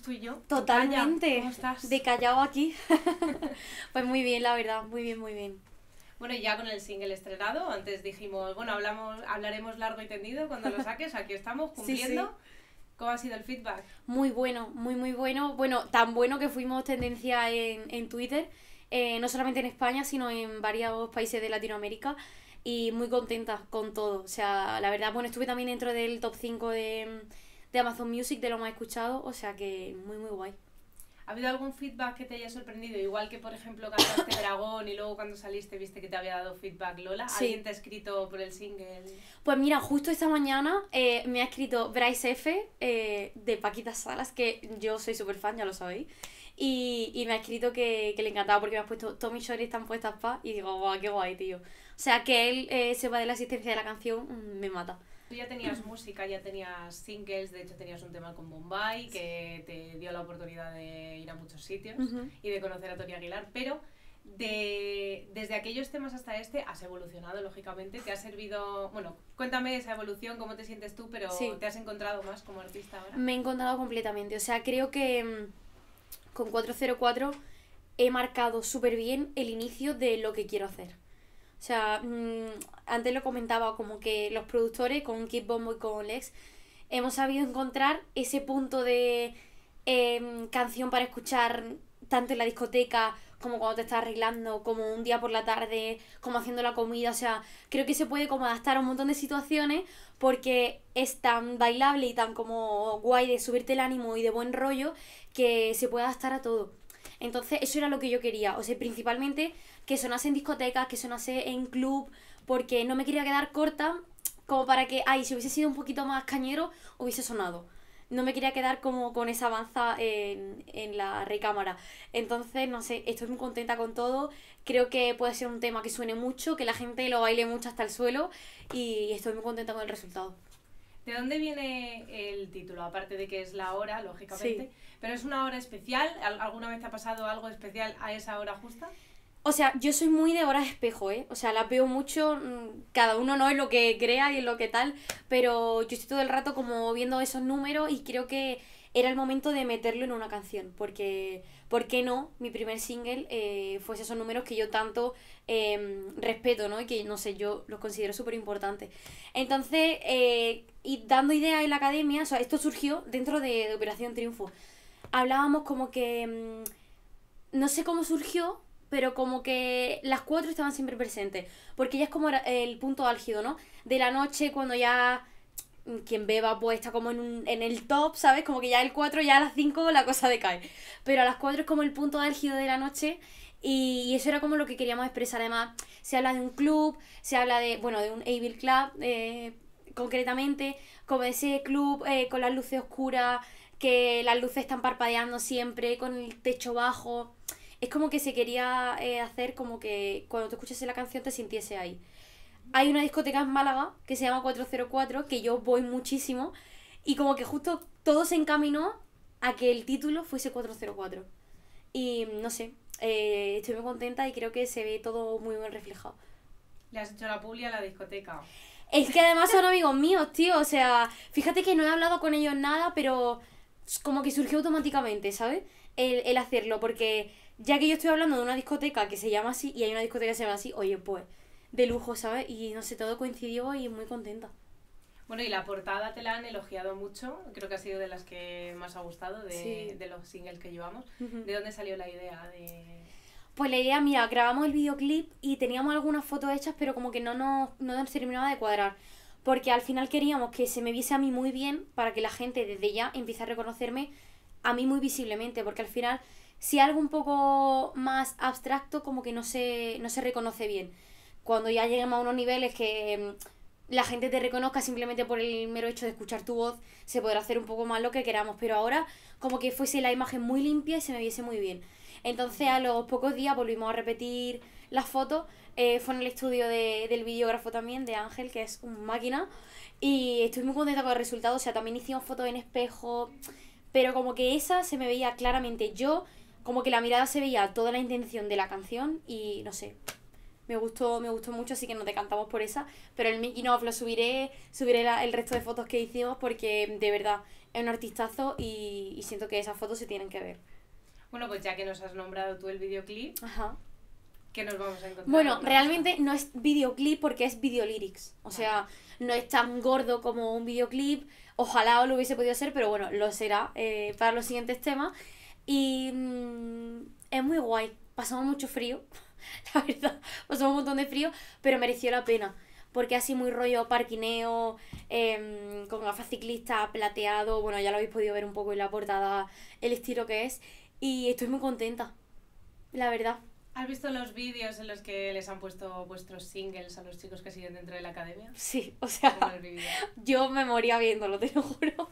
tuyo tú y yo. Totalmente. estás? De callado aquí. pues muy bien, la verdad, muy bien, muy bien. Bueno, y ya con el single estrenado, antes dijimos, bueno, hablamos, hablaremos largo y tendido cuando lo saques, aquí estamos cumpliendo. ¿Cómo ha sido el feedback? Muy bueno, muy, muy bueno. Bueno, tan bueno que fuimos tendencia en, Twitter, eh, no solamente en España, sino en varios países de Latinoamérica. Y muy contenta con todo. O sea, la verdad, bueno, estuve también dentro del top 5 de de Amazon Music, de lo más escuchado, o sea que muy, muy guay. ¿Ha habido algún feedback que te haya sorprendido? Igual que, por ejemplo, cantaste Dragón y luego cuando saliste viste que te había dado feedback Lola. ¿Alguien te ha escrito por el single? Pues mira, justo esta mañana eh, me ha escrito Bryce F. Eh, de Paquita Salas, que yo soy súper fan, ya lo sabéis. Y, y, me ha escrito que, que, le encantaba porque me ha puesto Tommy Shorty están puestas pa. Y digo, guau, qué guay, tío. O sea, que él eh, sepa de la existencia de la canción mm, me mata. Tú ya tenías música, ya tenías singles, de hecho tenías un tema con Bombay que te dio la oportunidad de ir a muchos sitios y de conocer a Tony Aguilar, pero de, desde aquellos temas hasta este has evolucionado, lógicamente, te ha servido, bueno, cuéntame esa evolución, cómo te sientes tú, pero ¿te has encontrado más como artista ahora? Me he encontrado completamente, o sea, creo que mm, con 404 he marcado súper bien el inicio de lo que quiero hacer. O sea, mm, antes lo comentaba, como que los productores con Kid Bombo y con Lex hemos sabido encontrar ese punto de em, canción para escuchar tanto en la discoteca como cuando te estás arreglando, como un día por la tarde, como haciendo la comida, o sea, creo que se puede como adaptar a un montón de situaciones porque es tan bailable y tan como guay de subirte el ánimo y de buen rollo que se puede adaptar a todo. Entonces, eso era lo que yo quería, o sea, principalmente que sonase en discotecas, que sonase en club, porque no me quería quedar corta como para que, ay, si hubiese sido un poquito más cañero, hubiese sonado. No me quería quedar como con esa avanza en, la recámara. Entonces, no sé, estoy muy contenta con todo. Creo que puede ser un tema que suene mucho, que la gente lo baile mucho hasta el suelo y estoy muy contenta con el resultado. ¿De dónde viene el título? Aparte de que es la hora, lógicamente. Pero es una hora especial. ¿Alguna vez te ha pasado algo especial a esa hora justa? O sea, yo soy muy de horas espejo, ¿eh? O sea, la veo mucho, mm, cada uno no es lo que crea y en lo que tal, pero yo estoy todo el rato como viendo esos números y creo que era el momento de meterlo en una canción, porque, ¿por qué no? Mi primer single eh, fuese esos números que yo tanto em, respeto, ¿no? Y que, no sé, yo los considero súper importantes. Entonces, eh, y dando idea en la academia, o sea, esto surgió dentro de, Operación Triunfo. Hablábamos como que, mm, no sé cómo surgió, pero como que las cuatro estaban siempre presentes, porque ya es como el punto álgido, ¿no? De la noche cuando ya mm, quien beba pues está como en, en el top, ¿sabes? Como que ya el 4, ya a las 5 la cosa decae. Pero a las 4 es como el punto álgido de la noche y, eso era como lo que queríamos expresar. Además, se habla de un club, se habla de, bueno, de un Evil Club eh, concretamente, como ese club eh, con las luces oscuras, que las luces están parpadeando siempre, con el techo bajo es como que se quería eh, hacer como que cuando te escuchase la canción te sintiese ahí. Hay una discoteca en Málaga que se llama 404, que yo voy muchísimo, y como que justo todo se encaminó a que el título fuese 404. Y mm, no sé, eh, estoy muy contenta y creo que se ve todo muy bien reflejado. Le has hecho la publi a la discoteca. Es que además son amigos míos, tío. O sea, fíjate que no he hablado con ellos nada, pero como que surgió automáticamente, ¿sabes? El, el hacerlo, porque ya que yo estoy hablando de una discoteca que se llama así y hay una discoteca que se llama así, oye, pues, de lujo, ¿sabes? Y no sé, todo coincidió y muy contenta. Bueno, y la portada te la han elogiado mucho, creo que ha sido de las que más ha gustado de, de los singles que llevamos. ¿De dónde salió la idea de...? Pues la idea, mira, grabamos el videoclip y teníamos algunas fotos hechas, pero como que no no nos terminaba de cuadrar. Porque al final queríamos que se me viese a mí muy bien para que la gente desde ya empiece a reconocerme a mí muy visiblemente. Porque al final si algo un poco más abstracto, como que no se, no se reconoce bien. Cuando ya lleguemos a unos niveles que mm, la gente te reconozca simplemente por el mero hecho de escuchar tu voz, se podrá hacer un poco más lo que queramos, pero ahora como que fuese la imagen muy limpia y se me viese muy bien. Entonces a los pocos días volvimos a repetir las fotos, eh, fue en el estudio del videógrafo también, de Ángel, que es un máquina, y estoy muy contenta con el resultado, o sea, también hicimos fotos en espejo, pero como que esa se me veía claramente yo como que la mirada se veía toda la intención de la canción y no sé. Me gustó, me gustó mucho, así que no te cantamos por esa. Pero el Mickey of lo subiré, subiré el resto de fotos que hicimos porque de verdad es un artistazo y, y, siento que esas fotos se tienen que ver. Bueno, pues ya que nos has nombrado tú el videoclip, Ajá. ¿qué nos vamos a encontrar? Bueno, realmente no es videoclip porque es videolyrics. O ah. sea, no es tan gordo como un videoclip. Ojalá lo hubiese podido ser, pero bueno, lo será eh, para los siguientes temas. Y mm, es muy guay. Pasamos mucho frío, la verdad. Pasamos un montón de frío, pero mereció la pena. Porque así muy rollo parquineo, em, con gafas ciclistas, plateado. Bueno, ya lo habéis podido ver un poco en la portada, el estilo que es. Y estoy muy contenta, la verdad. ¿Has visto los vídeos en los que les han puesto vuestros singles a los chicos que siguen dentro de la academia? Sí, o sea, yo me moría viéndolo, te lo juro. O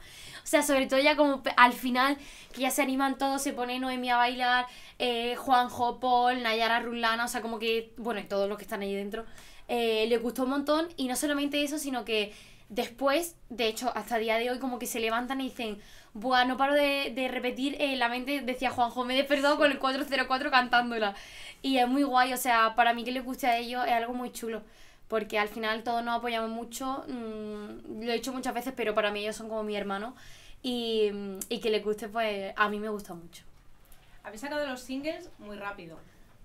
sea, sobre todo ya como al final, que ya se animan todos, se pone Noemi a bailar, eh, Juanjo, Paul, Nayara Rulana, o sea, como que, bueno, y todos los que están ahí dentro, eh, les gustó un montón y no solamente eso, sino que Después, de hecho, hasta día de hoy, como que se levantan y dicen, Buah, no paro de, de repetir eh, la mente, decía Juanjo, me he despertado con el 404 cantándola. Y es muy guay, o sea, para mí que les guste a ellos es algo muy chulo. Porque al final todos nos apoyamos mucho, mm, lo he hecho muchas veces, pero para mí ellos son como mi hermano. Y, y que les guste, pues a mí me gusta mucho. Habéis sacado los singles muy rápido.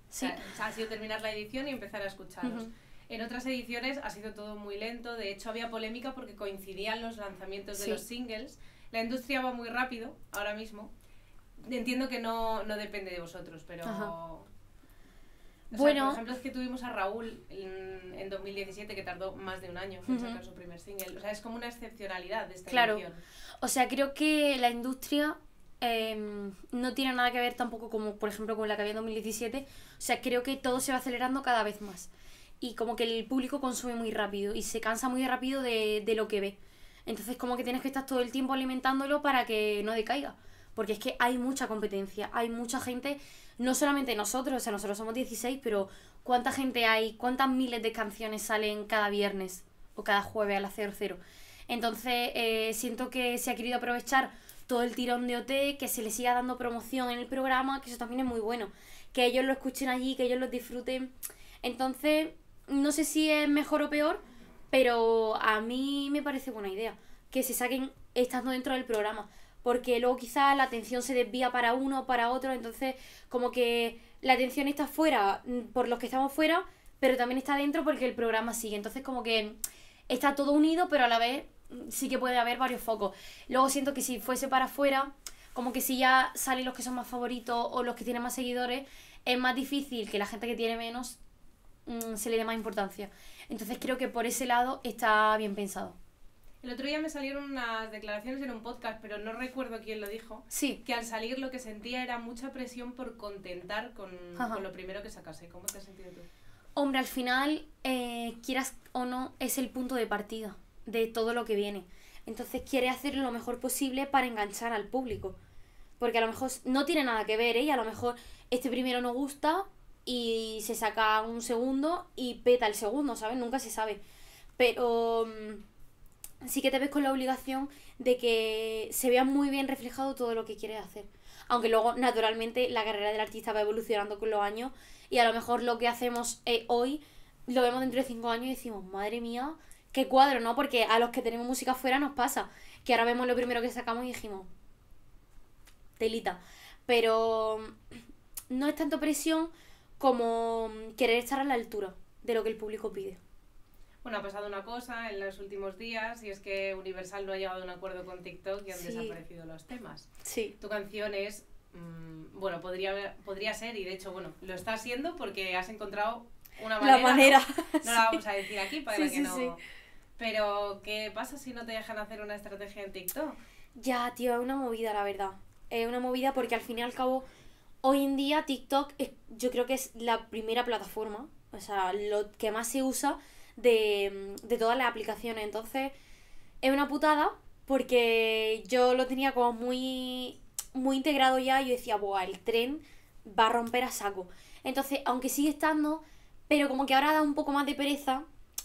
Sí. ha sido terminar la edición y empezar a escucharlos. En otras ediciones ha sido todo muy lento, de hecho había polémica porque coincidían los lanzamientos de los singles. La industria va muy rápido ahora mismo. Entiendo que no, no depende de vosotros, pero... bueno, por ejemplo, es que tuvimos a Raúl en, 2017 que tardó más de un año en sacar su primer single. O sea, es como una excepcionalidad de esta claro. O sea, creo que la industria em, no tiene nada que ver tampoco como, por ejemplo, con la que había en 2017. O sea, creo que todo se va acelerando cada vez más y como que el público consume muy rápido y se cansa muy rápido de, lo que ve. Entonces como que tienes que estar todo el tiempo alimentándolo para que no decaiga. Porque es que hay mucha competencia, hay mucha gente, no solamente nosotros, o sea, nosotros somos 16, pero ¿cuánta gente hay? ¿Cuántas miles de canciones salen cada viernes o cada jueves a las 00? Entonces eh, siento que se ha querido aprovechar todo el tirón de OT, que se le siga dando promoción en el programa, que eso también es muy bueno. Que ellos lo escuchen allí, que ellos lo disfruten. Entonces, no sé si es mejor o peor, pero a mí me parece buena idea que se saquen estando dentro del programa, porque luego quizás la atención se desvía para uno o para otro, entonces como que la atención está fuera mm, por los que estamos fuera, pero también está dentro porque el programa sigue, entonces como que está todo unido, pero a la vez mm, sí que puede haber varios focos. Luego siento que si fuese para afuera, como que si ya salen los que son más favoritos o los que tienen más seguidores, es más difícil que la gente que tiene menos Mm, se le dé más importancia. Entonces creo que por ese lado está bien pensado. El otro día me salieron unas declaraciones en un podcast, pero no recuerdo quién lo dijo. Sí. Que al salir lo que sentía era mucha presión por contentar con, lo primero que sacase. ¿Cómo te has sentido tú? Hombre, al final, eh, quieras o no, es el punto de partida de todo lo que viene. Entonces quiere hacer lo mejor posible para enganchar al público. Porque a lo mejor no tiene nada que ver, ¿eh? Y a lo mejor este primero no gusta, y se saca un segundo y peta el segundo, ¿sabes? Nunca se sabe. Pero mm, sí que te ves con la obligación de que se vea muy bien reflejado todo lo que quieres hacer. Aunque luego, naturalmente, la carrera del artista va evolucionando con los años y a lo mejor lo que hacemos eh, hoy lo vemos dentro de cinco años y decimos, madre mía, qué cuadro, ¿no? Porque a los que tenemos música afuera nos pasa que ahora vemos lo primero que sacamos y dijimos, telita. Pero mm, no es tanto presión, como querer estar a la altura de lo que el público pide. Bueno, ha pasado una cosa en los últimos días y es que Universal no ha llegado a un acuerdo con TikTok y han desaparecido los temas. Sí. Tu canción es, mm, bueno, podría, podría ser y de hecho, bueno, lo está haciendo porque has encontrado una manera. La manera. No, la vamos a decir aquí para que no. Pero, ¿qué pasa si no te dejan hacer una estrategia en TikTok? Ya, tío, es una movida, la verdad. Es una movida porque al fin y al cabo Hoy en día TikTok es, yo creo que es la primera plataforma, o sea, lo que más se usa mm, de, todas las aplicaciones. Entonces, es una putada porque yo lo tenía como muy, muy integrado ya y yo decía, Buah, el tren va a romper a saco. Entonces, aunque sigue estando, pero como que ahora da un poco más de pereza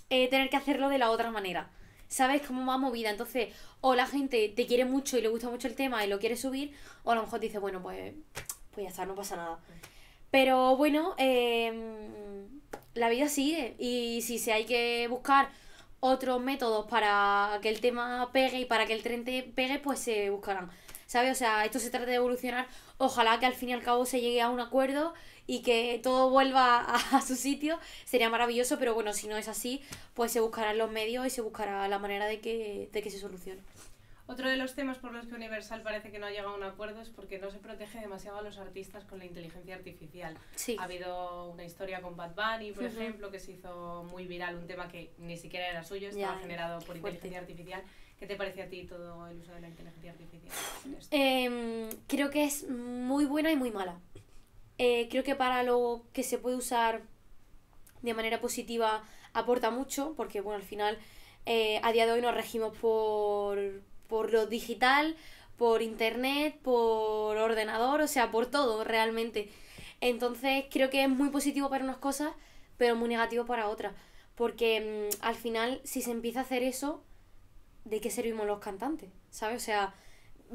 eh, tener que hacerlo de la otra manera. ¿Sabes? cómo va movida. Entonces, o la gente te quiere mucho y le gusta mucho el tema y lo quiere subir, o a lo mejor te dice, bueno, pues pues ya está, no pasa nada. Pero bueno, em, la vida sigue y si se hay que buscar otros métodos para que el tema pegue y para que el tren te pegue, pues se buscarán. ¿Sabes? O sea, esto se trata de evolucionar. Ojalá que al fin y al cabo se llegue a un acuerdo y que todo vuelva a, a su sitio. Sería maravilloso, pero bueno, si no es así, pues se buscarán los medios y se buscará la manera de que, de que se solucione. Otro de los temas por los que Universal parece que no ha llegado a un acuerdo es porque no se protege demasiado a los artistas con la inteligencia artificial. Ha habido una historia con Bad Bunny, por ejemplo, que se hizo muy viral, un tema que ni siquiera era suyo, estaba generado por inteligencia artificial. ¿Qué te parece a ti todo el uso de la inteligencia artificial? Em, creo que es muy buena y muy mala. Eh, creo que para lo que se puede usar de manera positiva aporta mucho, porque bueno, al final eh, a día de hoy nos regimos por por lo digital, por internet, por ordenador, o sea, por todo realmente. Entonces creo que es muy positivo para unas cosas, pero muy negativo para otras. Porque mm, al final, si se empieza a hacer eso, ¿de qué servimos los cantantes? ¿Sabes? O sea,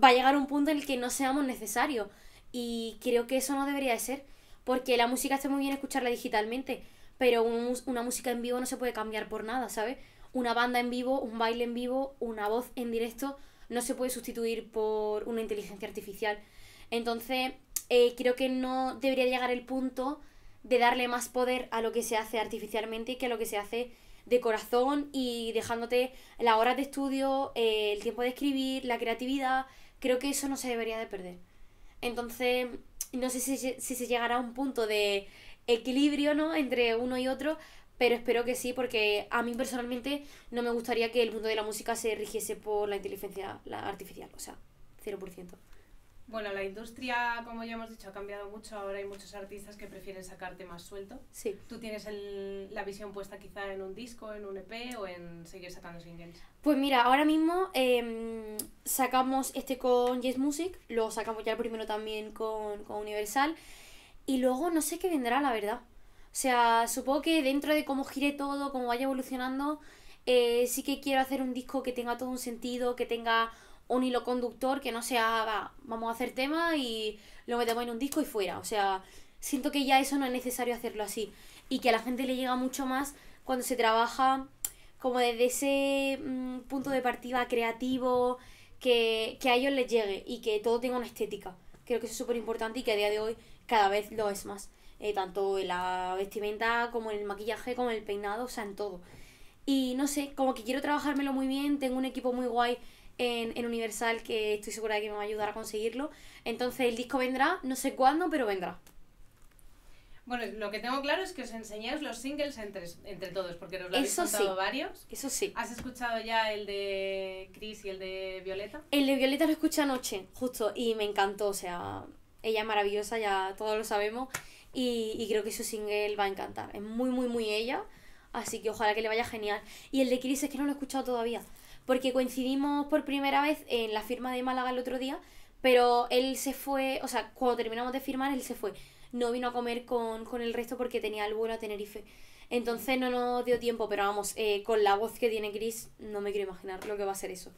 va a llegar un punto en el que no seamos necesarios. Y creo que eso no debería de ser. Porque la música está muy bien escucharla digitalmente, pero una música en vivo no se puede cambiar por nada, ¿sabes? una banda en vivo, un baile en vivo, una voz en directo, no se puede sustituir por una inteligencia artificial. Entonces, eh, creo que no debería llegar el punto de darle más poder a lo que se hace artificialmente que a lo que se hace de corazón y dejándote las horas de estudio, eh, el tiempo de escribir, la creatividad. Creo que eso no se debería de perder. Entonces, no sé si, si se llegará a un punto de equilibrio, ¿no? Entre uno y otro, pero espero que sí, porque a mí personalmente no me gustaría que el mundo de la música se rigiese por la inteligencia artificial, o sea, 0%. Bueno, la industria, como ya hemos dicho, ha cambiado mucho. Ahora hay muchos artistas que prefieren sacarte más suelto. Sí. ¿Tú tienes la visión puesta quizá en un disco, en un EP o en seguir sacando singles? Pues mira, ahora mismo em, sacamos este con Jazz Music, lo sacamos ya el primero también con, con Universal y luego no sé qué vendrá, la verdad. O sea, supongo que dentro de cómo gire todo, cómo vaya evolucionando, eh, sí que quiero hacer un disco que tenga todo un sentido, que tenga un hilo conductor, que no sea, vamos a hacer tema y lo metemos en un disco y fuera. O sea, siento que ya eso no es necesario hacerlo así. Y que a la gente le llega mucho más cuando se trabaja como desde ese mm, punto de partida creativo, que, que, a ellos les llegue y que todo tenga una estética. Creo que eso es súper importante y que a día de hoy cada vez lo es más. Eh, tanto en la vestimenta como en el maquillaje, como en el peinado, o sea, en todo. Y no sé, como que quiero trabajármelo muy bien, tengo un equipo muy guay en, Universal que estoy segura de que me va a ayudar a conseguirlo. Entonces el disco vendrá, no sé cuándo, pero vendrá. Bueno, lo que tengo claro es que os enseñáis los singles entre, entre todos, porque nos lo habéis contado sí. varios. Eso sí. ¿Has escuchado ya el de Chris y el de Violeta? El de Violeta lo escuché anoche, justo, y me encantó, o sea, ella es maravillosa, ya todos lo sabemos. Y, y creo que su single va a encantar. Es muy, muy, muy ella. Así que ojalá que le vaya genial. Y el de Chris es que no lo he escuchado todavía. Porque coincidimos por primera vez en la firma de Málaga el otro día. Pero él se fue, o sea, cuando terminamos de firmar, él se fue. No vino a comer con, con el resto porque tenía el vuelo a Tenerife. Entonces no nos dio tiempo, pero vamos, eh, con la voz que tiene Chris, no me quiero imaginar lo que va a ser eso.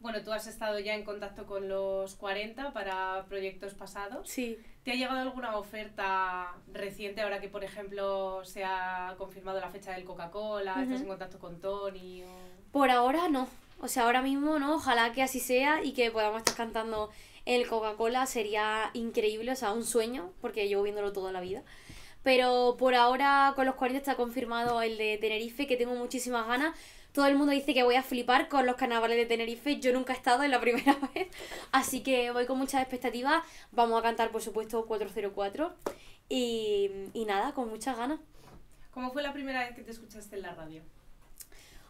Bueno, tú has estado ya en contacto con los 40 para proyectos pasados. Sí. ¿Te ha llegado alguna oferta reciente ahora que, por ejemplo, se ha confirmado la fecha del Coca-Cola? ¿Estás en contacto con Tony? Por ahora no. O sea, ahora mismo no. Ojalá que así sea y que podamos estar cantando el Coca-Cola. Sería increíble, o sea, un sueño, porque llevo viéndolo toda la vida. Pero por ahora con los 40 está confirmado el de Tenerife, que tengo muchísimas ganas todo el mundo dice que voy a flipar con los carnavales de Tenerife. Yo nunca he estado, en la primera vez. Así que voy con muchas expectativas. Vamos a cantar, por supuesto, 404. Y, nada, con muchas ganas. ¿Cómo fue la primera vez que te escuchaste en la radio?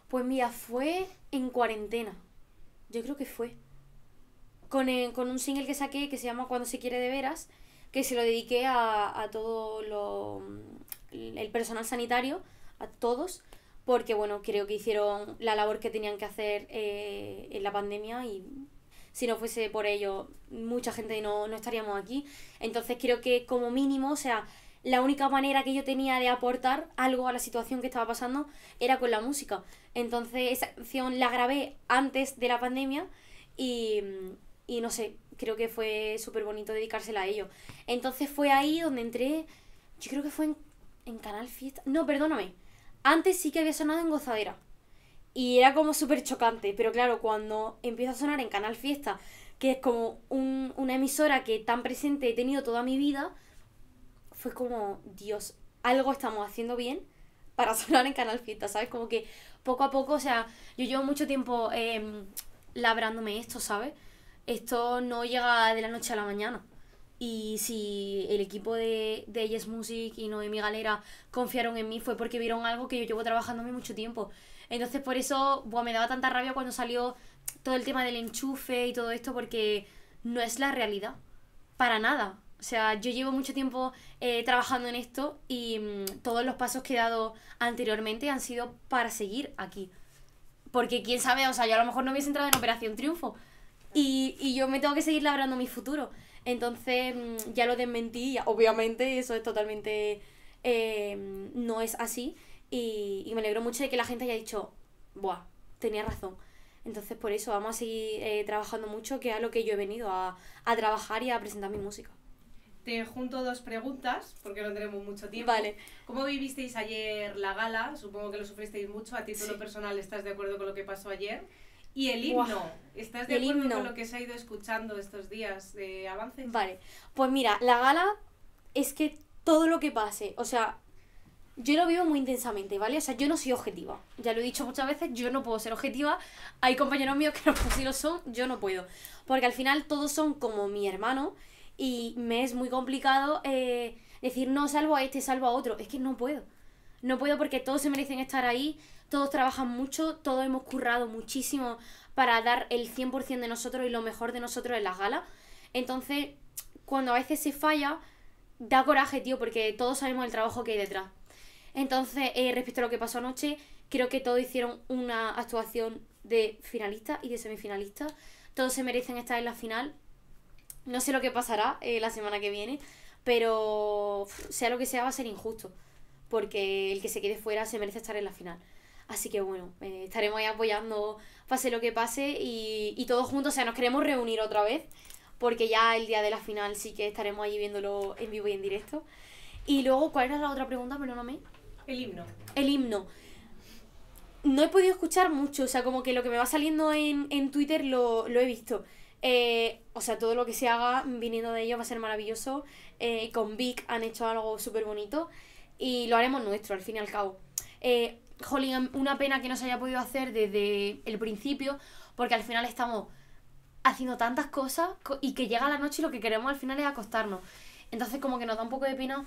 Pues mira, fue en cuarentena. Yo creo que fue. Con, un single que saqué que se llama Cuando se quiere de veras, que se lo dediqué a, a todo lo, el personal sanitario, a todos, porque bueno, creo que hicieron la labor que tenían que hacer eh, en la pandemia y si no fuese por ello, mucha gente no, no estaríamos aquí. Entonces creo que como mínimo, o sea, la única manera que yo tenía de aportar algo a la situación que estaba pasando era con la música. Entonces esa canción la grabé antes de la pandemia y, no sé, creo que fue súper bonito dedicársela a ello. Entonces fue ahí donde entré, yo creo que fue en, en Canal Fiesta, no, perdóname, antes sí que había sonado en Gozadera. Y era como súper chocante, pero claro, cuando empieza a sonar en Canal Fiesta, que es como un, una emisora que tan presente he tenido toda mi vida, fue como, Dios, algo estamos haciendo bien para sonar en Canal Fiesta, ¿sabes? Como que poco a poco, o sea, yo llevo mucho tiempo em, labrándome esto, ¿sabes? Esto no llega de la noche a la mañana. Y si el equipo de, de Yes Music y no de mi Galera confiaron en mí fue porque vieron algo que yo llevo trabajándome mucho tiempo. Entonces por eso me daba tanta rabia cuando salió todo el tema del enchufe y todo esto porque no es la realidad. Para nada. O sea, yo llevo mucho tiempo eh, trabajando en esto y mm, todos los pasos que he dado anteriormente han sido para seguir aquí. Porque quién sabe, o sea, yo a lo mejor no hubiese entrado en Operación Triunfo y, y yo me tengo que seguir labrando mi futuro. Entonces mm, ya lo desmentí, obviamente eso es totalmente... Eh, no es así y, me alegro mucho de que la gente haya dicho, buah, tenía razón. Entonces por eso vamos a seguir eh, trabajando mucho, que es a lo que yo he venido, a, a trabajar y a presentar mi música. Te junto dos preguntas, porque no tenemos mucho tiempo. Vale. ¿Cómo vivisteis ayer la gala? Supongo que lo sufristeis mucho. A título personal, ¿estás de acuerdo con lo que pasó ayer? Y el himno. ¿Estás de acuerdo con lo que se ha ido escuchando estos días de avances? Vale. Pues mira, la gala es que todo lo que pase, o sea, yo lo vivo muy intensamente, ¿vale? O sea, yo no soy objetiva. Ya lo he dicho muchas veces, yo no puedo ser objetiva. Hay compañeros míos que no sí pues, lo son, yo no puedo. Porque al final todos son como mi hermano y me es muy complicado eh, decir no salvo a este, salvo a otro. Es que no puedo. No puedo porque todos se merecen estar ahí todos trabajan mucho, todos hemos currado muchísimo para dar el 100% de nosotros y lo mejor de nosotros en las galas. Entonces, cuando a veces se falla, da coraje, tío, porque todos sabemos el trabajo que hay detrás. Entonces, eh, respecto a lo que pasó anoche, creo que todos hicieron una actuación de finalista y de semifinalista. Todos se merecen estar en la final. No sé lo que pasará eh, la semana que viene, pero sea lo que sea va a ser injusto, porque el que se quede fuera se merece estar en la final. Así que bueno, eh, estaremos ahí apoyando, pase lo que pase, y, todos juntos, o sea, nos queremos reunir otra vez, porque ya el día de la final sí que estaremos allí viéndolo en vivo y en directo. Y luego, ¿cuál era la otra pregunta? pero no me El himno. El himno. No he podido escuchar mucho, o sea, como que lo que me va saliendo en, Twitter lo, he visto. Eh, o sea, todo lo que se haga viniendo de ellos va a ser maravilloso. Eh, con Vic han hecho algo súper bonito y lo haremos nuestro, al fin y al cabo. Eh, jolín, una pena que no se haya podido hacer desde el principio, porque al final estamos haciendo tantas cosas y que llega la noche y lo que queremos al final es acostarnos. Entonces como que nos da un poco de pena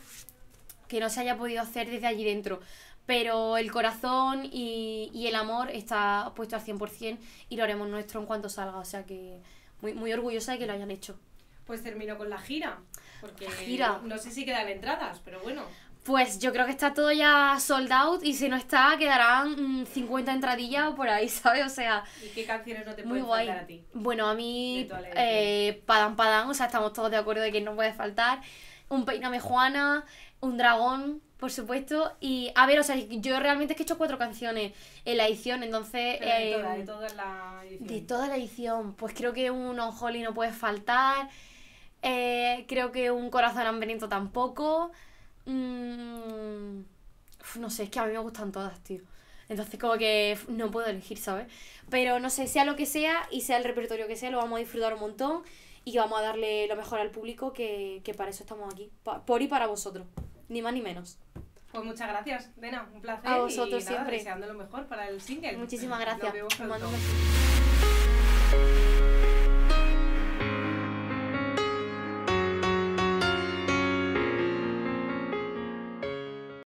que no se haya podido hacer desde allí dentro. Pero el corazón y, el amor está puesto al 100% y lo haremos nuestro en cuanto salga. O sea que muy, orgullosa de que lo hayan hecho. Pues termino con la gira. Porque no sé si quedan entradas, pero bueno. Pues yo creo que está todo ya sold out y si no está, quedarán 50 mm, entradillas o por ahí, ¿sabes? O sea. ¿Y qué canciones no te pueden faltar a ti? Bueno, a mí, eh, Padán o sea, estamos todos de acuerdo de que no puede faltar. Un Peiname Juana, un Dragón, por supuesto. Y a ver, o sea, yo realmente es que he hecho cuatro canciones en la edición, entonces. de, eh, toda, de toda la edición. De toda la edición. Pues creo que un On no puede faltar. Eh, creo que un Corazón Hambriento tampoco. Mm, no sé, es que a mí me gustan todas, tío. Entonces como que no puedo elegir, ¿sabes? Pero no sé, sea lo que sea y sea el repertorio que sea, lo vamos a disfrutar un montón y vamos a darle lo mejor al público que, para eso estamos aquí. por y para vosotros, ni más ni menos. Pues muchas gracias, Dena, un placer. A vosotros y siempre. Deseando lo mejor para el single. Muchísimas gracias.